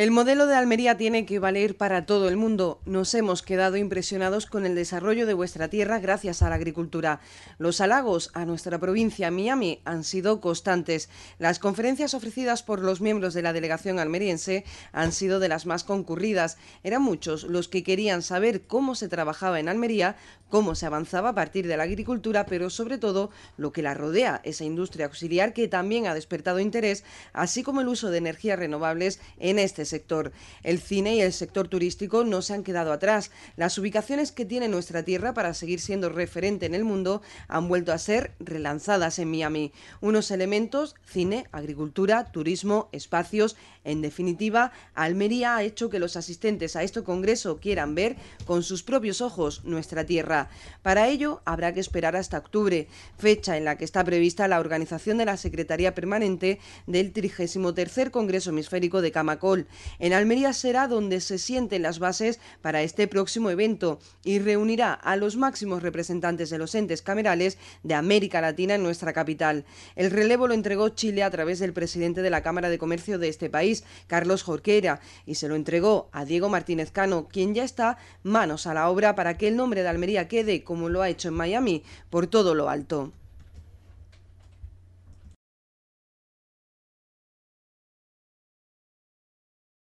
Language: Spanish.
El modelo de Almería tiene que valer para todo el mundo. Nos hemos quedado impresionados con el desarrollo de vuestra tierra gracias a la agricultura. Los halagos a nuestra provincia Miami han sido constantes. Las conferencias ofrecidas por los miembros de la delegación almeriense han sido de las más concurridas. Eran muchos los que querían saber cómo se trabajaba en Almería, cómo se avanzaba a partir de la agricultura, pero sobre todo lo que la rodea, esa industria auxiliar que también ha despertado interés, así como el uso de energías renovables en este sector. El cine y el sector turístico no se han quedado atrás. Las ubicaciones que tiene nuestra tierra para seguir siendo referente en el mundo han vuelto a ser relanzadas en Miami. Unos elementos, cine, agricultura, turismo, espacios, en definitiva, Almería ha hecho que los asistentes a este congreso quieran ver con sus propios ojos nuestra tierra. Para ello habrá que esperar hasta octubre, fecha en la que está prevista la organización de la Secretaría Permanente del 33 Congreso Hemisférico de Camacol, en Almería será donde se sienten las bases para este próximo evento y reunirá a los máximos representantes de los entes camerales de América Latina en nuestra capital. El relevo lo entregó Chile a través del presidente de la Cámara de Comercio de este país, Carlos Jorquera, y se lo entregó a Diego Martínez Cano, quien ya está manos a la obra para que el nombre de Almería quede, como lo ha hecho en Miami, por todo lo alto.